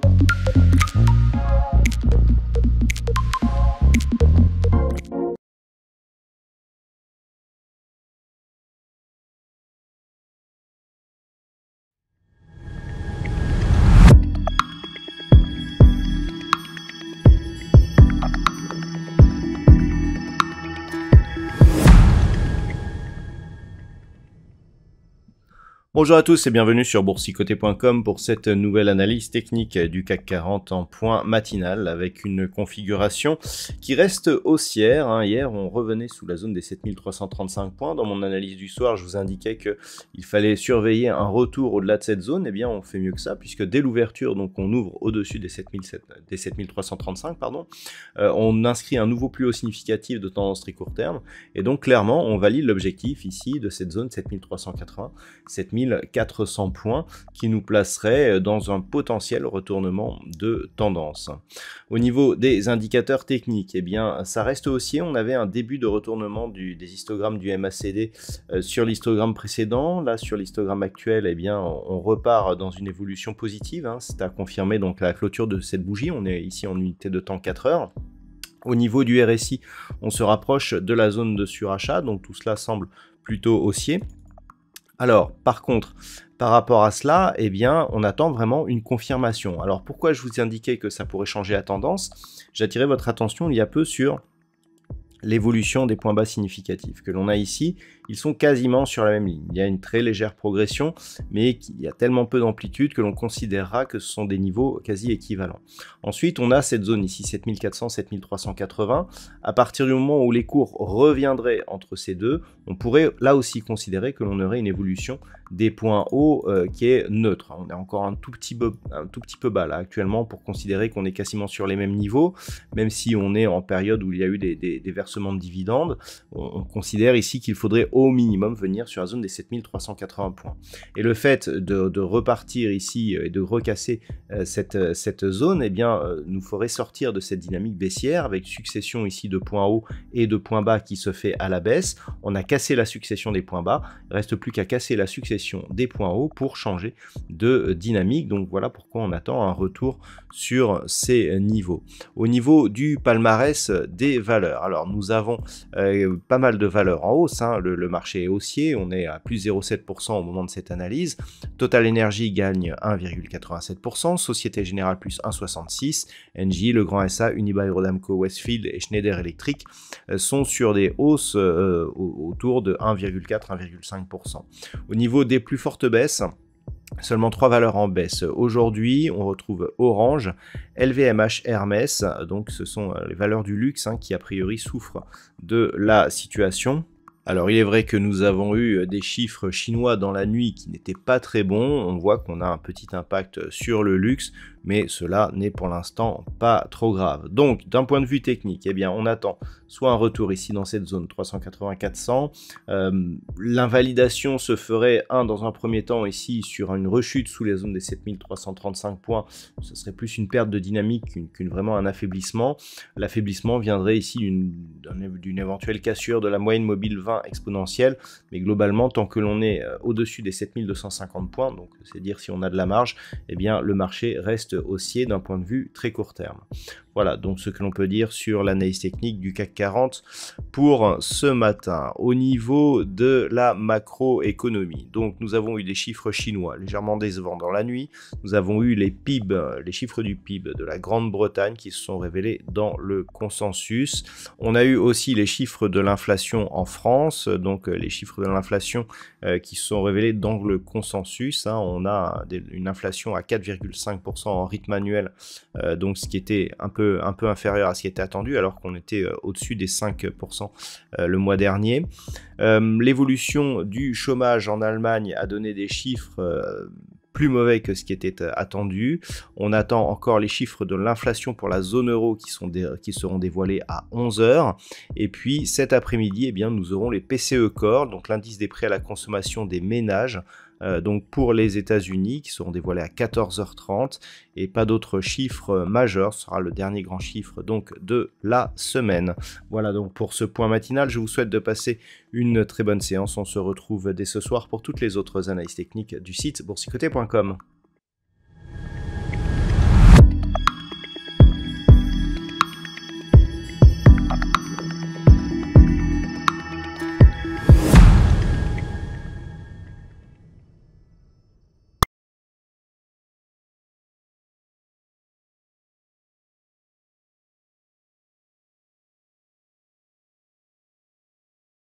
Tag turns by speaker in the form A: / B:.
A: Thank you. Bonjour à tous et bienvenue sur boursicoté.com pour cette nouvelle analyse technique du CAC 40 en point matinal avec une configuration qui reste haussière. Hein. Hier, on revenait sous la zone des 7335 points. Dans mon analyse du soir, je vous indiquais qu'il fallait surveiller un retour au-delà de cette zone. Eh bien, on fait mieux que ça puisque dès l'ouverture, donc on ouvre au-dessus des, 7335, pardon, euh, on inscrit un nouveau plus haut significatif de tendance très court terme. Et donc, clairement, on valide l'objectif ici de cette zone 7380, 7000 1400 points qui nous placerait euh, dans un potentiel retournement de tendance. Au niveau des indicateurs techniques, eh bien, ça reste haussier. On avait un début de retournement des histogrammes du MACD euh, sur l'histogramme précédent. Là, sur l'histogramme actuel, eh bien, on repart dans une évolution positive. Hein. C'est à confirmer donc la clôture de cette bougie. On est ici en unité de temps 4 heures. Au niveau du RSI, on se rapproche de la zone de surachat, donc tout cela semble plutôt haussier. Alors, par contre, par rapport à cela, eh bien, on attend vraiment une confirmation. Alors, pourquoi je vous ai indiqué que ça pourrait changer la tendance J'attirais votre attention il y a peu sur l'évolution des points bas significatifs que l'on a ici, ils sont quasiment sur la même ligne. Il y a une très légère progression, mais il y a tellement peu d'amplitude que l'on considérera que ce sont des niveaux quasi équivalents. Ensuite, on a cette zone ici, 7400, 7380. À partir du moment où les cours reviendraient entre ces deux, on pourrait là aussi considérer que l'on aurait une évolution des points hauts euh, qui est neutre. On est encore un tout petit peu, un tout petit peu bas là actuellement pour considérer qu'on est quasiment sur les mêmes niveaux, même si on est en période où il y a eu des, versements de dividendes. On, considère ici qu'il faudrait au minimum venir sur la zone des 7380 points. Et le fait de, repartir ici euh, et de recasser euh, cette, cette zone, eh bien, nous ferait sortir de cette dynamique baissière avec succession ici de points hauts et de points bas qui se fait à la baisse. On a cassé la succession des points bas, reste plus qu'à casser la succession des points hauts pour changer de dynamique. Donc voilà pourquoi on attend un retour sur ces niveaux. Au niveau du palmarès des valeurs, alors nous avons euh, pas mal de valeurs en hausse. Hein. Le, marché est haussier, on est à plus 0,7% au moment de cette analyse. Total Energy gagne 1,87%, Société Générale plus 1,66%, NJ, Le Grand SA, Unibail Rodamco, Westfield et Schneider Electric euh, sont sur des hausses euh, autour de 1,4-1,5%. Au niveau des plus fortes baisses. Seulement trois valeurs en baisse. Aujourd'hui, on retrouve Orange, LVMH, Hermès. Donc, ce sont euh, les valeurs du luxe hein, qui, a priori, souffrent de la situation. Alors il est vrai que nous avons eu euh, des chiffres chinois dans la nuit qui n'étaient pas très bons, on voit qu'on a un petit impact euh, sur le luxe, mais cela n'est pour l'instant pas trop grave. Donc d'un point de vue technique, eh bien on attend soit un retour ici dans cette zone 380-400, euh, l'invalidation se ferait un dans un premier temps ici sur une rechute sous les zones des 7335 points, ce serait plus une perte de dynamique qu'une vraiment un affaiblissement. L'affaiblissement viendrait ici d'une éventuelle cassure de la moyenne mobile 20 exponentielle, mais globalement, tant que l'on est euh, au-dessus des 7250 points, donc c'est dire si on a de la marge, et eh bien le marché reste haussier d'un point de vue très court terme. Voilà donc ce que l'on peut dire sur l'analyse technique du CAC 40 pour ce matin. Au niveau de la macroéconomie, donc nous avons eu des chiffres chinois légèrement décevants dans la nuit. Nous avons eu les PIB, les chiffres du PIB de la Grande-Bretagne qui se sont révélés dans le consensus. On a eu aussi les chiffres de l'inflation en France, donc euh, les chiffres de l'inflation euh, qui se sont révélés dans le consensus. Hein. On a une inflation à 4,5% en rythme annuel, euh, donc ce qui était un peu un peu inférieur à ce qui était attendu, alors qu'on était euh, au-dessus des 5% euh, le mois dernier. Euh, l'évolution du chômage en Allemagne a donné des chiffres plus mauvais que ce qui était attendu. On attend encore les chiffres de l'inflation pour la zone euro qui, qui seront dévoilés à 11h. Et puis cet après-midi, eh bien, nous aurons les PCE Core, donc l'indice des prêts à la consommation des ménages, euh, donc pour les États-Unis, qui seront dévoilés à 14h30, et pas d'autres chiffres majeurs. Ce sera le dernier grand chiffre donc de la semaine. Voilà donc pour ce point matinal. Je vous souhaite de passer une très bonne séance. On se retrouve dès ce soir pour toutes les autres analyses techniques du site boursicoté.com.